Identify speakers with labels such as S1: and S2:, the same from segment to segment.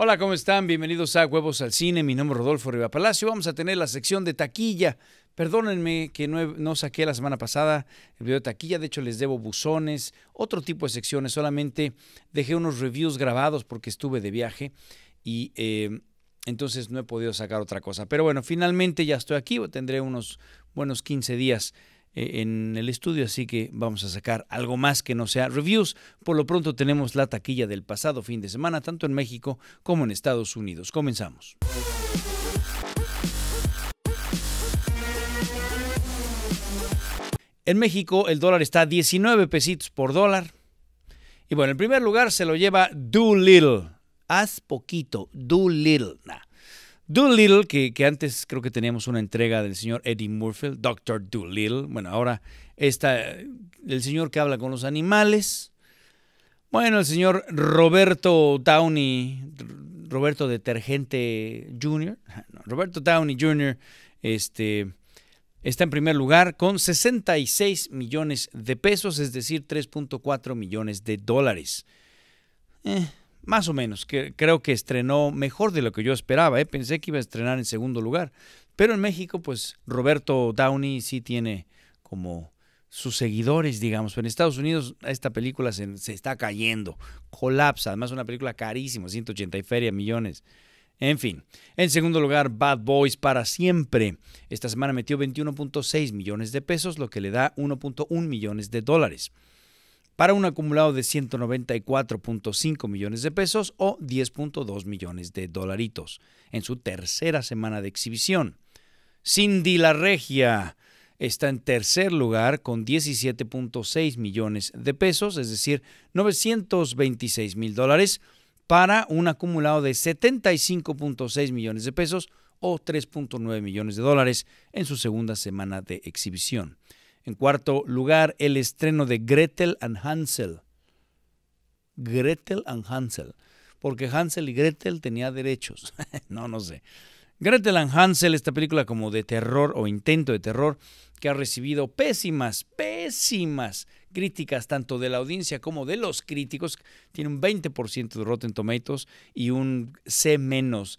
S1: Hola, ¿cómo están? Bienvenidos a Huevos al Cine. Mi nombre es Rodolfo Riva Palacio. Vamos a tener la sección de taquilla. Perdónenme que no, saqué la semana pasada el video de taquilla. De hecho, les debo buzones, otro tipo de secciones. Solamente dejé unos reviews grabados porque estuve de viaje y eh, entonces no he podido sacar otra cosa. Pero bueno, finalmente ya estoy aquí. Tendré unos buenos 15 días e, en el estudio, así que vamos a sacar algo más que no sea reviews. Por lo pronto tenemos la taquilla del pasado fin de semana, tanto en México como en Estados Unidos. Comenzamos. En México el dólar está a 19 pesitos por dólar. Y bueno, en primer lugar se lo lleva Do Little. Haz poquito, Do Little. Doolittle, que, antes creo que teníamos una entrega del señor Eddie Murphy Doctor Doolittle. Bueno, ahora está eh, el señor que habla con los animales. Bueno, el señor Roberto Downey, Roberto Detergente Jr., ah, Roberto Downey Jr., este, está en primer lugar con 66 millones de pesos, es decir, 3.4 millones de dólares. Eh, más o menos, que, creo que estrenó mejor de lo que yo esperaba, ¿eh? pensé que iba a estrenar en segundo lugar, pero en México pues Roberto Downey sí tiene como sus seguidores, digamos. Pero en Estados Unidos esta película se, está cayendo, colapsa. Además, una película carísima, 180 y feria, millones. En fin, en segundo lugar, Bad Boys para siempre. Esta semana metió 21.6 millones de pesos, lo que le da 1.1 millones de dólares para un acumulado de 194.5 millones de pesos o 10.2 millones de dolaritos en su tercera semana de exhibición. Cindy La Regia está en tercer lugar con 17.6 millones de pesos, es decir, 926 mil dólares, para un acumulado de 75.6 millones de pesos o 3.9 millones de dólares en su segunda semana de exhibición. En cuarto lugar, el estreno de Gretel and Hansel. Gretel and Hansel. Porque Hansel y Gretel tenía derechos. no, no sé. Gretel and Hansel, esta película como de terror o intento de terror que ha recibido pésimas, pésimas críticas tanto de la audiencia como de los críticos. Tiene un 20% de en Tomatoes y un C menos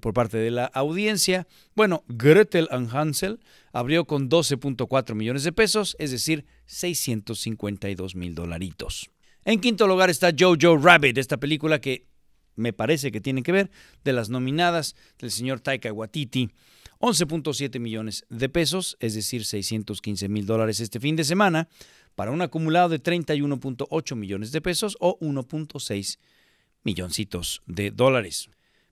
S1: por parte de la audiencia. Bueno, Gretel and Hansel abrió con 12.4 millones de pesos, es decir, 652 mil dolaritos. En quinto lugar está Jojo Rabbit, esta película que me parece que tiene que ver, de las nominadas del señor Taika Waititi. 11.7 millones de pesos, es decir, 615 mil dólares este fin de semana, para un acumulado de 31.8 millones de pesos o 1.6 milloncitos de dólares.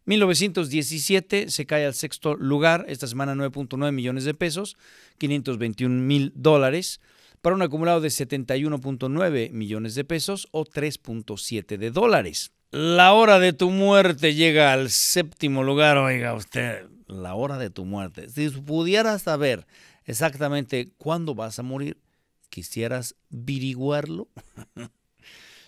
S1: 1917 se cae al sexto lugar, esta semana 9.9 millones de pesos, 521 mil dólares, para un acumulado de 71.9 millones de pesos o 3.7 de dólares. La hora de tu muerte llega al séptimo lugar, oiga usted, la hora de tu muerte. Si pudieras saber exactamente cuándo vas a morir, ¿quisieras averiguarlo?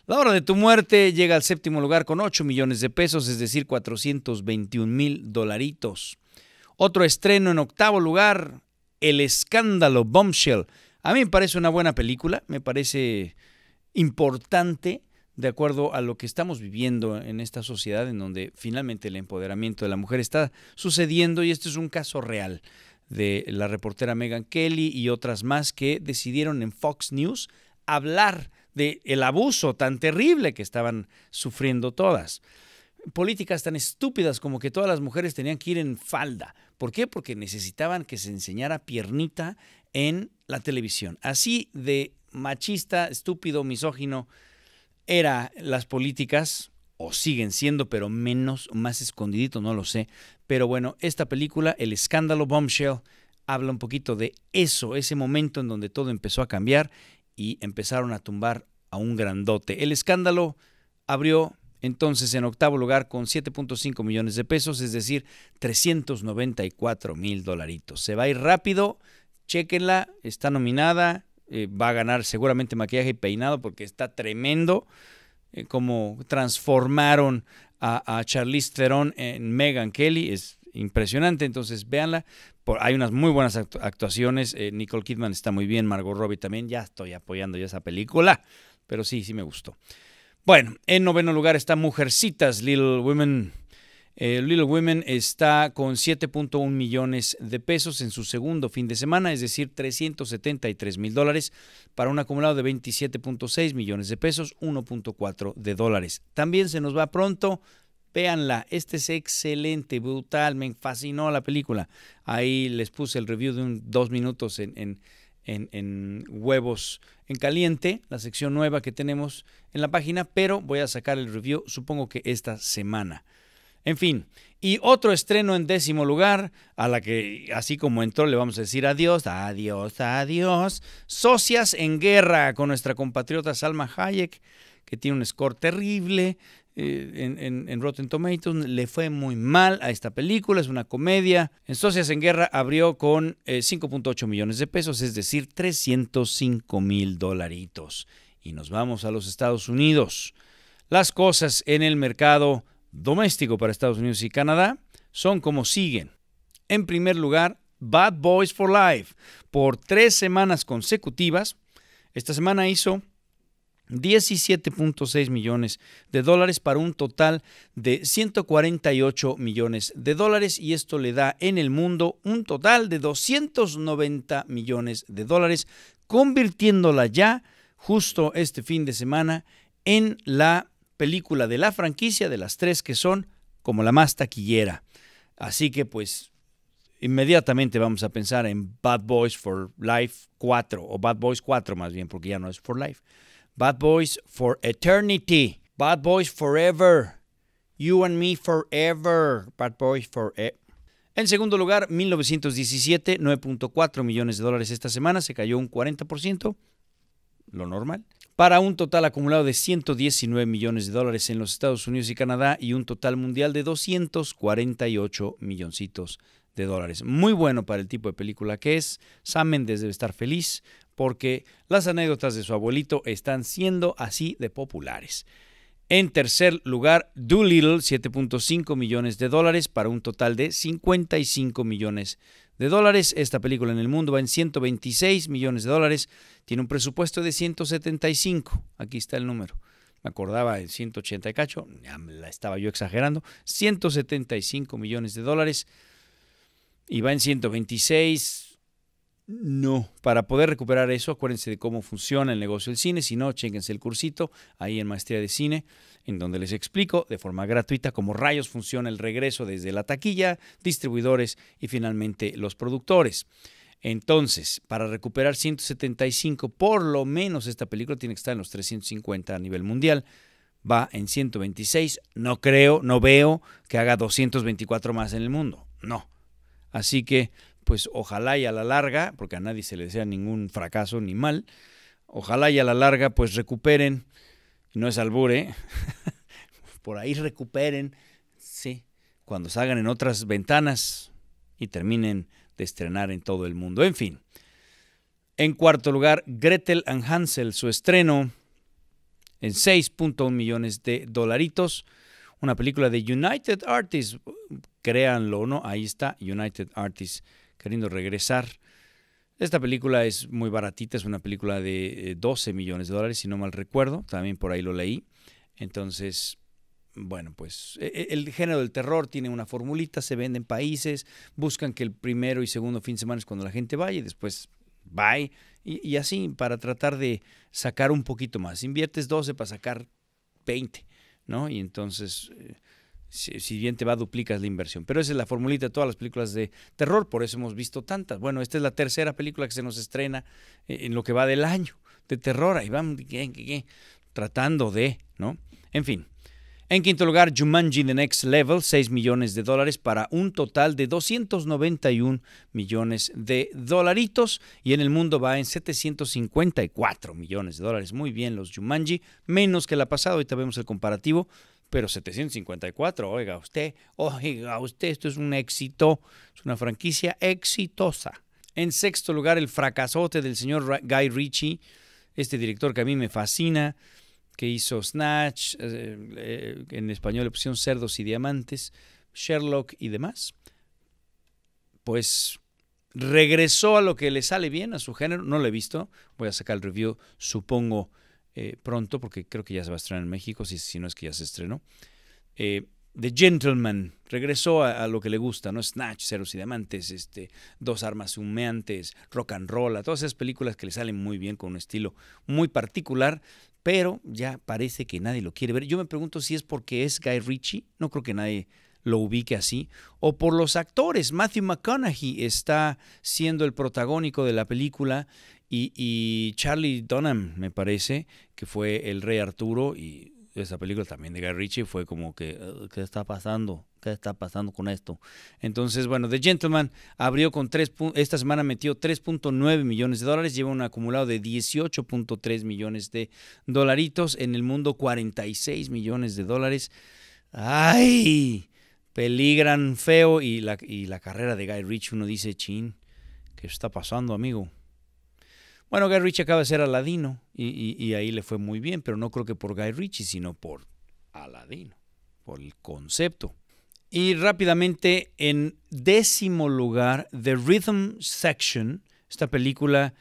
S1: La hora de tu muerte llega al séptimo lugar con 8 millones de pesos, es decir, 421 mil dolaritos. Otro estreno en octavo lugar, El escándalo Bombshell. A mí me parece una buena película, me parece importante de acuerdo a lo que estamos viviendo en esta sociedad en donde finalmente el empoderamiento de la mujer está sucediendo y este es un caso real de la reportera Megan Kelly y otras más que decidieron en Fox News hablar del abuso tan terrible que estaban sufriendo todas. Políticas tan estúpidas como que todas las mujeres tenían que ir en falda. ¿Por qué? Porque necesitaban que se enseñara piernita en la televisión. Así de machista, estúpido, misógino eran las políticas o siguen siendo, pero menos, más escondidito, no lo sé. Pero bueno, esta película, El escándalo Bombshell, habla un poquito de eso, ese momento en donde todo empezó a cambiar y empezaron a tumbar a un grandote. El escándalo abrió entonces en octavo lugar con 7.5 millones de pesos, es decir, 394 mil dolaritos. Se va a ir rápido, chequenla, está nominada, eh, va a ganar seguramente maquillaje y peinado porque está tremendo eh, como transformaron a, a Charlize Theron en Megan Kelly, es impresionante, entonces véanla, hay unas muy buenas actuaciones. Eh, Nicole Kidman está muy bien, Margot Robbie también. Ya estoy apoyando ya esa película, pero sí, sí me gustó. Bueno, en noveno lugar está Mujercitas, Little Women. Eh, Little Women está con 7.1 millones de pesos en su segundo fin de semana, es decir, 373 mil dólares para un acumulado de 27.6 millones de pesos, 1.4 de dólares. También se nos va pronto Véanla, este es excelente, brutal, me fascinó la película. Ahí les puse el review de un, dos minutos en, en, Huevos en Caliente, la sección nueva que tenemos en la página, pero voy a sacar el review supongo que esta semana. En fin, y otro estreno en décimo lugar, a la que así como entró le vamos a decir adiós, adiós, adiós. Socias en guerra con nuestra compatriota Salma Hayek, que tiene un score terrible. Eh, en, Rotten Tomatoes, le fue muy mal a esta película, es una comedia. En Socias en Guerra abrió con 5.8 eh, millones de pesos, es decir, 305 mil dolaritos. Y nos vamos a los Estados Unidos. Las cosas en el mercado doméstico para Estados Unidos y Canadá son como siguen. En primer lugar, Bad Boys for Life, por tres semanas consecutivas. Esta semana hizo 17.6 millones de dólares para un total de 148 millones de dólares y esto le da en el mundo un total de 290 millones de dólares, convirtiéndola ya justo este fin de semana en la película de la franquicia de las tres que son como la más taquillera. Así que pues inmediatamente vamos a pensar en Bad Boys for Life 4 o Bad Boys 4 más bien porque ya no es for Life. Bad Boys for Eternity. Bad Boys Forever. You and Me Forever. Bad Boys Forever. En segundo lugar, 1917, 9.4 millones de dólares esta semana, se cayó un 40%, lo normal, para un total acumulado de 119 millones de dólares en los Estados Unidos y Canadá y un total mundial de 248 milloncitos de dólares. Muy bueno para el tipo de película que es. Sam Mendes debe estar feliz porque las anécdotas de su abuelito están siendo así de populares. En tercer lugar, Doolittle, 7.5 millones de dólares para un total de 55 millones de dólares. Esta película en el mundo va en 126 millones de dólares. Tiene un presupuesto de 175. Aquí está el número. Me acordaba en 180 de cacho, la estaba yo exagerando. 175 millones de dólares. Y va en 126, no, para poder recuperar eso, acuérdense de cómo funciona el negocio del cine. Si no, chéquense el cursito ahí en Maestría de Cine, en donde les explico de forma gratuita cómo rayos funciona el regreso desde la taquilla, distribuidores y finalmente los productores. Entonces, para recuperar 175, por lo menos esta película tiene que estar en los 350 a nivel mundial. Va en 126. No creo, no veo que haga 224 más en el mundo. No. Así que pues ojalá y a la larga, porque a nadie se le desea ningún fracaso ni mal, ojalá y a la larga pues recuperen, no es albure, por ahí recuperen, sí, cuando salgan en otras ventanas y terminen de estrenar en todo el mundo. En fin. En cuarto lugar, Gretel and Hansel, su estreno en 6.1 millones de dolaritos. Una película de United Artists, créanlo o no, ahí está United Artists queriendo regresar. Esta película es muy baratita, es una película de 12 eh, millones de dólares, si no mal recuerdo, también por ahí lo leí. Entonces, bueno, pues e, e, el género del terror tiene una formulita, se vende en países, buscan que el primero y segundo fin de semana es cuando la gente vaya y después bye. Y, así, para tratar de sacar un poquito más. Inviertes 12 para sacar 20, ¿no? Y entonces, eh, si, bien te va, duplicas la inversión. Pero esa es la formulita de todas las películas de terror, por eso hemos visto tantas. Bueno, esta es la tercera película que se nos estrena eh, en lo que va del año de terror. Ahí vamos tratando de, ¿no? En fin. En quinto lugar, Jumanji The Next Level, 6 millones de dólares para un total de 291 millones de dolaritos y en el mundo va en 754 millones de dólares. Muy bien los Jumanji, menos que la pasada, ahorita vemos el comparativo, pero 754, oiga usted, oiga usted, esto es un éxito, es una franquicia exitosa. En sexto lugar, el fracasote del señor Guy Ritchie, este director que a mí me fascina, que hizo Snatch, eh, eh, en español Opción Cerdos y Diamantes, Sherlock y demás. Pues regresó a lo que le sale bien, a su género, no lo he visto, voy a sacar el review, supongo eh, pronto, porque creo que ya se va a estrenar en México, si, si no es que ya se estrenó. Eh, The Gentleman regresó a, lo que le gusta, ¿no? Snatch, Ceros y Diamantes, este, Dos Armas Humeantes, Rock and Roll, a todas esas películas que le salen muy bien con un estilo muy particular, pero ya parece que nadie lo quiere ver. Yo me pregunto si es porque es Guy Ritchie, no creo que nadie lo ubique así, o por los actores. Matthew McConaughey está siendo el protagónico de la película y, Charlie Donham me parece, que fue el rey Arturo y esa película también de Guy Ritchie fue como que, ¿qué está pasando? ¿Qué está pasando con esto? Entonces, bueno, The Gentleman abrió con 3, esta semana metió 3.9 millones de dólares, lleva un acumulado de 18.3 millones de dolaritos, en el mundo 46 millones de dólares. ¡Ay! Peligran feo y la, y la carrera de Guy Ritchie, uno dice, chin, ¿qué está pasando, amigo? Bueno, Guy Ritchie acaba de ser Aladino y, ahí le fue muy bien, pero no creo que por Guy Ritchie, sino por Aladino, por el concepto. Y rápidamente, en décimo lugar, The Rhythm Section, esta película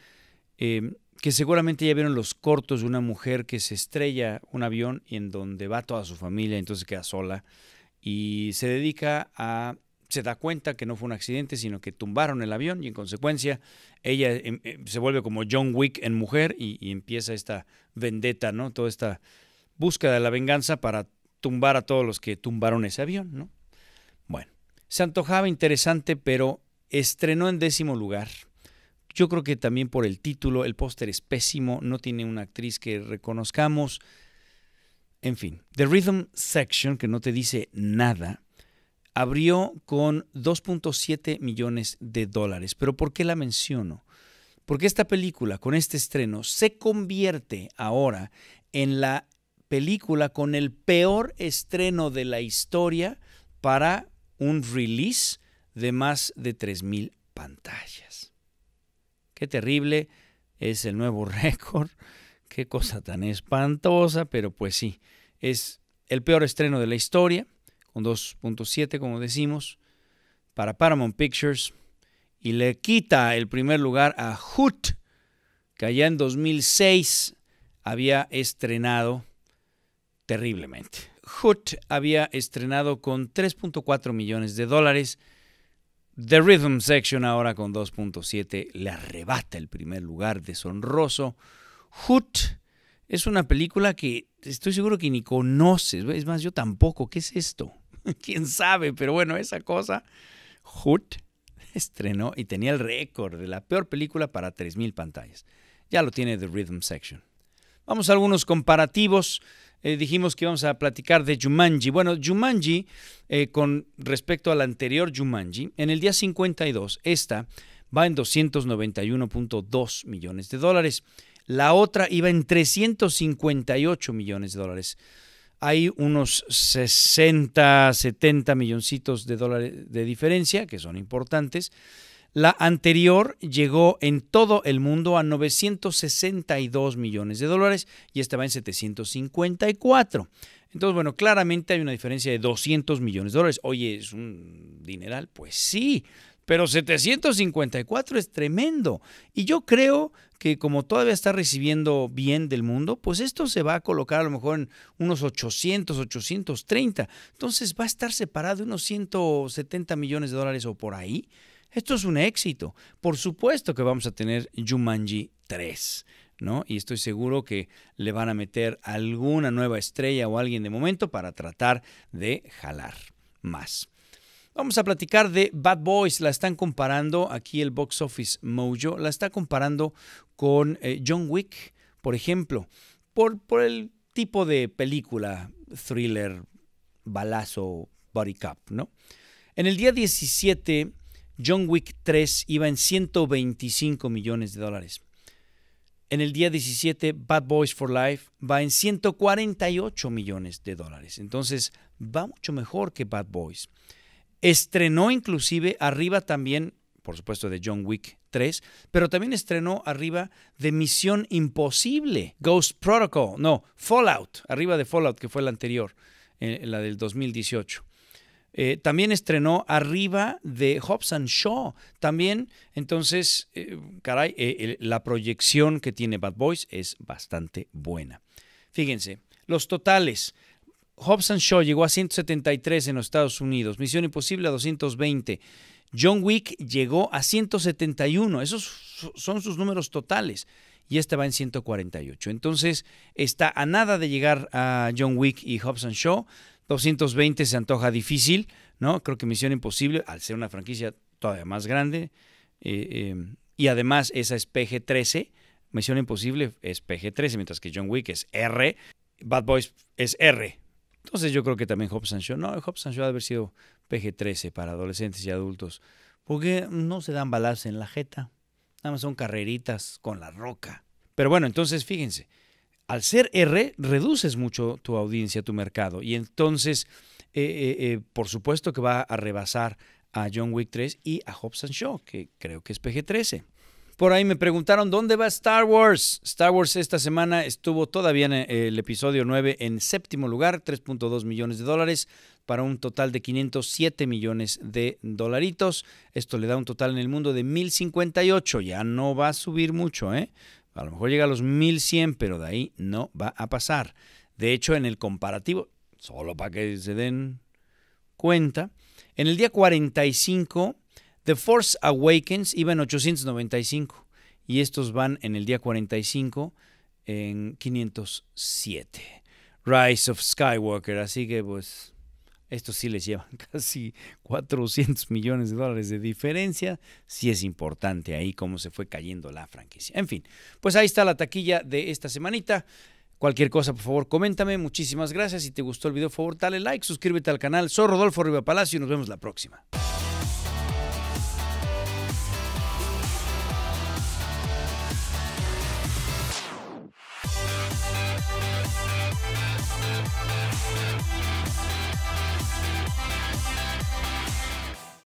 S1: eh, que seguramente ya vieron los cortos de una mujer que se estrella un avión y en donde va toda su familia, entonces queda sola y se dedica a se da cuenta que no fue un accidente, sino que tumbaron el avión y en consecuencia ella em, em, se vuelve como John Wick en mujer y, empieza esta vendetta, ¿no? Toda esta búsqueda de la venganza para tumbar a todos los que tumbaron ese avión, ¿no? Bueno, se antojaba interesante, pero estrenó en décimo lugar. Yo creo que también por el título, el póster es pésimo, no tiene una actriz que reconozcamos. En fin, The Rhythm Section, que no te dice nada, abrió con 2.7 millones de dólares. Pero ¿por qué la menciono? Porque esta película, con este estreno, se convierte ahora en la película con el peor estreno de la historia para un release de más de 3.000 pantallas. Qué terrible, es el nuevo récord, qué cosa tan espantosa, pero pues sí, es el peor estreno de la historia con 2.7, como decimos, para Paramount Pictures y le quita el primer lugar a Hoot, que allá en 2006 había estrenado terriblemente. Hoot había estrenado con 3.4 millones de dólares. The Rhythm Section ahora con 2.7 le arrebata el primer lugar deshonroso. Hoot es una película que estoy seguro que ni conoces. Es más, yo tampoco. ¿Qué es esto? quién sabe, pero bueno, esa cosa, Hoot estrenó y tenía el récord de la peor película para 3.000 pantallas. Ya lo tiene The Rhythm Section. Vamos a algunos comparativos. Eh, dijimos que íbamos a platicar de Jumanji. Bueno, Jumanji, eh, con respecto al anterior Jumanji, en el día 52, esta va en 291.2 millones de dólares. La otra iba en 358 millones de dólares hay unos 60, 70 milloncitos de dólares de diferencia, que son importantes. La anterior llegó en todo el mundo a 962 millones de dólares y estaba en 754. Entonces, bueno, claramente hay una diferencia de 200 millones de dólares. Oye, ¿es un dineral? Pues sí, pero 754 es tremendo. Y yo creo que como todavía está recibiendo bien del mundo, pues esto se va a colocar a lo mejor en unos 800, 830. Entonces va a estar separado de unos 170 millones de dólares o por ahí. Esto es un éxito. Por supuesto que vamos a tener Jumanji 3. ¿No? Y estoy seguro que le van a meter alguna nueva estrella o alguien de momento para tratar de jalar más. Vamos a platicar de Bad Boys. La están comparando aquí el Box Office Mojo. La está comparando con eh, John Wick, por ejemplo, por, por el tipo de película, thriller, balazo, body cap, ¿no? En el día 17, John Wick 3 iba en 125 millones de dólares. En el día 17, Bad Boys for Life va en 148 millones de dólares. Entonces, va mucho mejor que Bad Boys. Estrenó inclusive arriba también por supuesto, de John Wick 3, pero también estrenó arriba de Misión Imposible, Ghost Protocol, no, Fallout, arriba de Fallout, que fue la anterior, eh, la del 2018. Eh, también estrenó arriba de Hobbs Shaw. También, entonces, eh, caray, la proyección que tiene Bad Boys es bastante buena. Fíjense, los totales. Hobson Shaw llegó a 173 en los Estados Unidos, Misión Imposible a 220, John Wick llegó a 171, esos son sus números totales, y este va en 148. Entonces está a nada de llegar a John Wick y Hobson Show 220 se antoja difícil, ¿no? Creo que Misión Imposible, al ser una franquicia todavía más grande, eh, em, y además esa es PG-13, Misión Imposible es PG-13, mientras que John Wick es R, Bad Boys es R, entonces yo creo que también Hobbs and Shaw, no, Hobbs and Shaw debe haber sido PG-13 para adolescentes y adultos, porque no se dan balazos en la jeta, nada más son carreritas con la roca. Pero bueno, entonces fíjense, al ser R, reduces mucho tu audiencia, tu mercado, y entonces, eh, eh, eh, por supuesto que va a rebasar a John Wick 3 y a Hobbs and Shaw, que creo que es PG-13. Por ahí me preguntaron, ¿dónde va Star Wars? Star Wars esta semana estuvo todavía en eh, el episodio 9 en séptimo lugar, 3.2 millones de dólares para un total de 507 millones de dolaritos. Esto le da un total en el mundo de 1058. Ya no va a subir mucho, ¿eh? A lo mejor llega a los 1100, pero de ahí no va a pasar. De hecho, en el comparativo, solo para que se den cuenta, en el día 45 The Force Awakens iba en 895 y estos van en el día 45 en 507. Rise of Skywalker, así que pues estos sí les llevan casi 400 millones de dólares de diferencia. Sí es importante ahí cómo se fue cayendo la franquicia. En fin, pues ahí está la taquilla de esta semanita. Cualquier cosa, por favor, coméntame. Muchísimas gracias. Si te gustó el video, por favor, dale like, suscríbete al canal. Soy Rodolfo Riva Palacio y nos vemos la próxima.